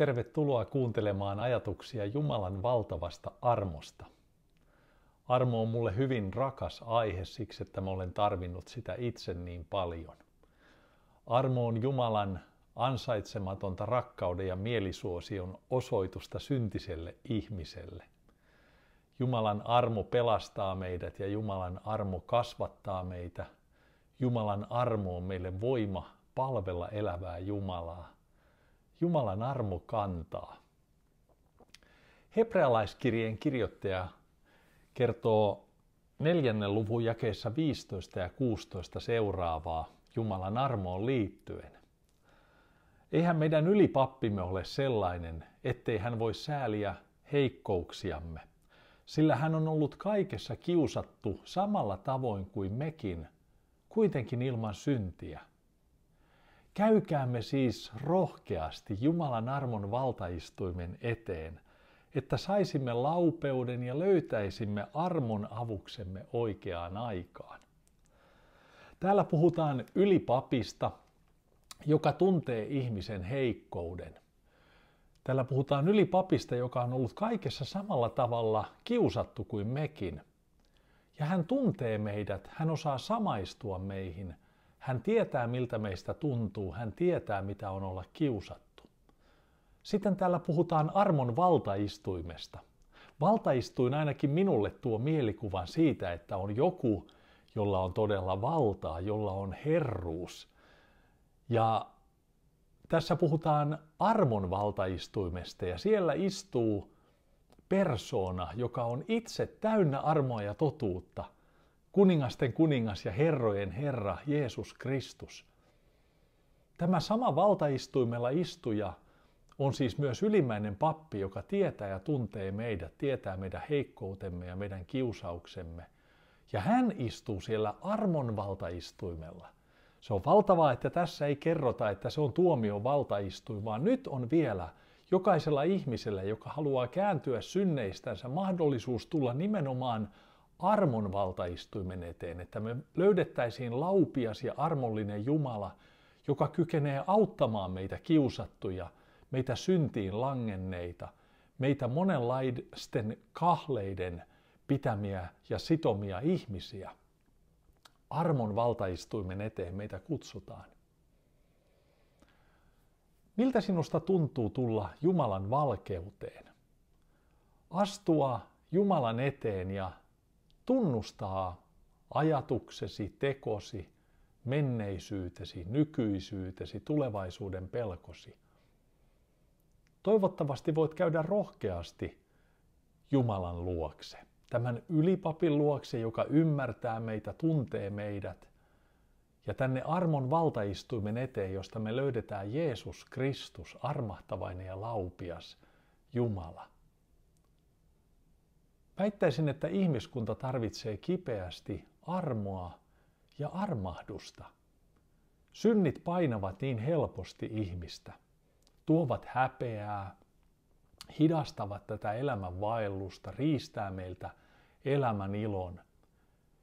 Tervetuloa kuuntelemaan ajatuksia Jumalan valtavasta armosta. Armo on mulle hyvin rakas aihe siksi, että mä olen tarvinnut sitä itse niin paljon. Armo on Jumalan ansaitsematonta rakkauden ja mielisuosion osoitusta syntiselle ihmiselle. Jumalan armo pelastaa meidät ja Jumalan armo kasvattaa meitä. Jumalan armo on meille voima palvella elävää Jumalaa – Jumalan armo kantaa. Hebrealaiskirjeen kirjoittaja kertoo neljännen luvun jakeessa 15 ja 16 seuraavaa Jumalan armoon liittyen. Eihän meidän ylipappimme ole sellainen, ettei hän voi sääliä heikkouksiamme, sillä hän on ollut kaikessa kiusattu samalla tavoin kuin mekin, kuitenkin ilman syntiä. Käykäämme siis rohkeasti Jumalan armon valtaistuimen eteen, että saisimme laupeuden ja löytäisimme armon avuksemme oikeaan aikaan. Täällä puhutaan ylipapista, joka tuntee ihmisen heikkouden. Täällä puhutaan ylipapista, joka on ollut kaikessa samalla tavalla kiusattu kuin mekin. Ja hän tuntee meidät, hän osaa samaistua meihin, hän tietää, miltä meistä tuntuu. Hän tietää, mitä on olla kiusattu. Sitten täällä puhutaan armon valtaistuimesta. Valtaistuin ainakin minulle tuo mielikuvan siitä, että on joku, jolla on todella valtaa, jolla on herruus. Ja tässä puhutaan armon valtaistuimesta ja siellä istuu persoona, joka on itse täynnä armoa ja totuutta – kuningasten kuningas ja herrojen Herra Jeesus Kristus. Tämä sama valtaistuimella istuja on siis myös ylimmäinen pappi, joka tietää ja tuntee meidät, tietää meidän heikkoutemme ja meidän kiusauksemme. Ja hän istuu siellä armon valtaistuimella. Se on valtavaa, että tässä ei kerrota, että se on tuomion valtaistuin, vaan nyt on vielä jokaisella ihmisellä, joka haluaa kääntyä synneistänsä, mahdollisuus tulla nimenomaan armon valtaistuimen eteen, että me löydettäisiin laupias ja armollinen Jumala, joka kykenee auttamaan meitä kiusattuja, meitä syntiin langenneita, meitä monenlaisten kahleiden pitämiä ja sitomia ihmisiä. Armon valtaistuimen eteen meitä kutsutaan. Miltä sinusta tuntuu tulla Jumalan valkeuteen? Astua Jumalan eteen ja tunnustaa ajatuksesi, tekosi, menneisyytesi, nykyisyytesi, tulevaisuuden pelkosi. Toivottavasti voit käydä rohkeasti Jumalan luokse, tämän ylipapin luokse, joka ymmärtää meitä, tuntee meidät, ja tänne armon valtaistuimen eteen, josta me löydetään Jeesus Kristus, armahtavainen ja laupias Jumala. Väittäisin, että ihmiskunta tarvitsee kipeästi armoa ja armahdusta. Synnit painavat niin helposti ihmistä, tuovat häpeää, hidastavat tätä elämän vaellusta, riistää meiltä elämän ilon.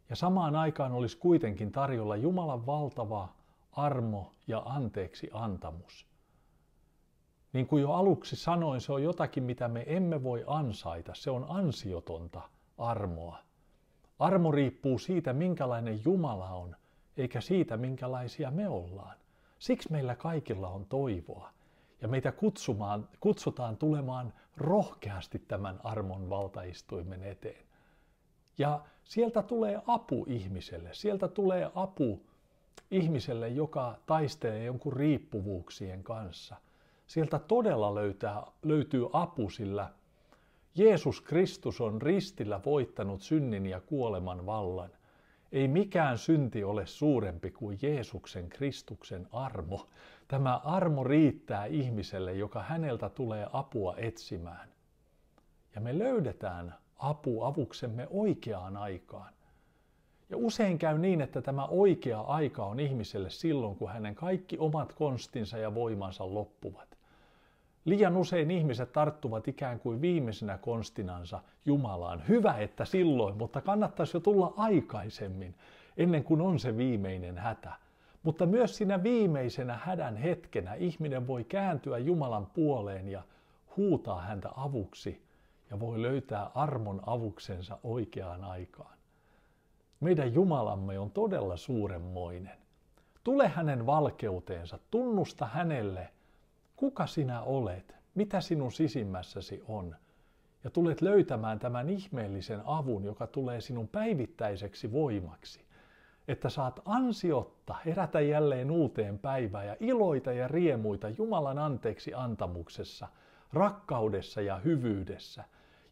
Ja samaan aikaan olisi kuitenkin tarjolla Jumalan valtava armo ja anteeksi antamus. Niin kuin jo aluksi sanoin, se on jotakin, mitä me emme voi ansaita. Se on ansiotonta armoa. Armo riippuu siitä, minkälainen Jumala on, eikä siitä, minkälaisia me ollaan. Siksi meillä kaikilla on toivoa. Ja meitä kutsumaan, kutsutaan tulemaan rohkeasti tämän armon valtaistuimen eteen. Ja sieltä tulee apu ihmiselle. Sieltä tulee apu ihmiselle, joka taistelee jonkun riippuvuuksien kanssa – sieltä todella löytää, löytyy apu, sillä Jeesus Kristus on ristillä voittanut synnin ja kuoleman vallan. Ei mikään synti ole suurempi kuin Jeesuksen Kristuksen armo. Tämä armo riittää ihmiselle, joka häneltä tulee apua etsimään. Ja me löydetään apu avuksemme oikeaan aikaan. Ja usein käy niin, että tämä oikea aika on ihmiselle silloin, kun hänen kaikki omat konstinsa ja voimansa loppuvat. Liian usein ihmiset tarttuvat ikään kuin viimeisenä konstinansa Jumalaan. Hyvä, että silloin, mutta kannattaisi jo tulla aikaisemmin, ennen kuin on se viimeinen hätä. Mutta myös siinä viimeisenä hädän hetkenä ihminen voi kääntyä Jumalan puoleen ja huutaa häntä avuksi ja voi löytää armon avuksensa oikeaan aikaan. Meidän Jumalamme on todella suuremmoinen. Tule hänen valkeuteensa, tunnusta hänelle – kuka sinä olet, mitä sinun sisimmässäsi on. Ja tulet löytämään tämän ihmeellisen avun, joka tulee sinun päivittäiseksi voimaksi. Että saat ansiotta herätä jälleen uuteen päivään ja iloita ja riemuita Jumalan anteeksi antamuksessa, rakkaudessa ja hyvyydessä.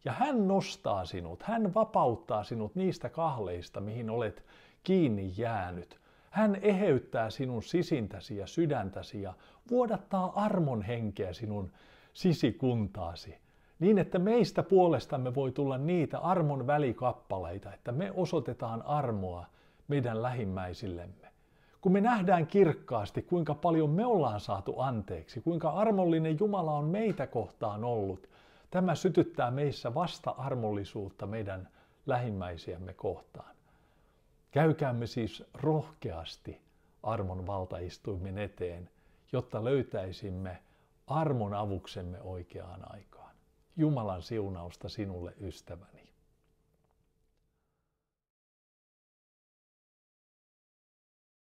Ja hän nostaa sinut, hän vapauttaa sinut niistä kahleista, mihin olet kiinni jäänyt – hän eheyttää sinun sisintäsi ja sydäntäsi ja vuodattaa armon henkeä sinun sisikuntaasi, niin että meistä puolestamme voi tulla niitä armon välikappaleita, että me osoitetaan armoa meidän lähimmäisillemme. Kun me nähdään kirkkaasti, kuinka paljon me ollaan saatu anteeksi, kuinka armollinen Jumala on meitä kohtaan ollut, tämä sytyttää meissä vasta armollisuutta meidän lähimmäisiämme kohtaan. Käykäämme siis rohkeasti armon valtaistuimen eteen, jotta löytäisimme armon avuksemme oikeaan aikaan. Jumalan siunausta sinulle, ystäväni.